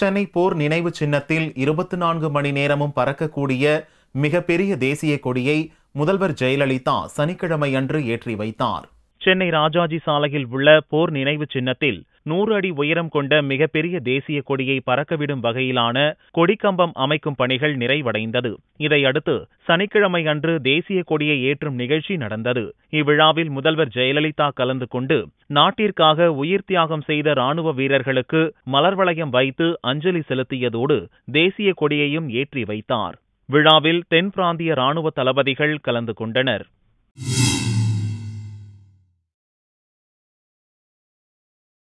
சென்னை போர் நினைவு சின்னத்தில் இருபத்தி நான்கு மணி நேரமும் பறக்கக்கூடிய மிகப்பெரிய தேசிய கொடியை முதல்வர் ஜெயலலிதா சனிக்கிழமை அன்று ஏற்றி வைத்தார் சென்னை ராஜாஜி சாலையில் உள்ள போர் நினைவு சின்னத்தில் நூறு அடி உயரம் கொண்ட மிகப்பெரிய தேசிய கொடியை பறக்கவிடும் வகையிலான கொடிக்கம்பம் அமைக்கும் பணிகள் நிறைவடைந்தது இதையடுத்து சனிக்கிழமை அன்று தேசிய கொடியை ஏற்றும் நிகழ்ச்சி நடந்தது இவ்விழாவில் முதல்வர் ஜெயலலிதா கலந்து கொண்டு நாட்டிற்காக உயிர் தியாகம் செய்த ராணுவ வீரர்களுக்கு மலர் வளையம் வைத்து அஞ்சலி செலுத்தியதோடு தேசிய கொடியையும் ஏற்றி வைத்தார் விழாவில் தென் பிராந்திய ராணுவ தளபதிகள் கலந்து கொண்டனர்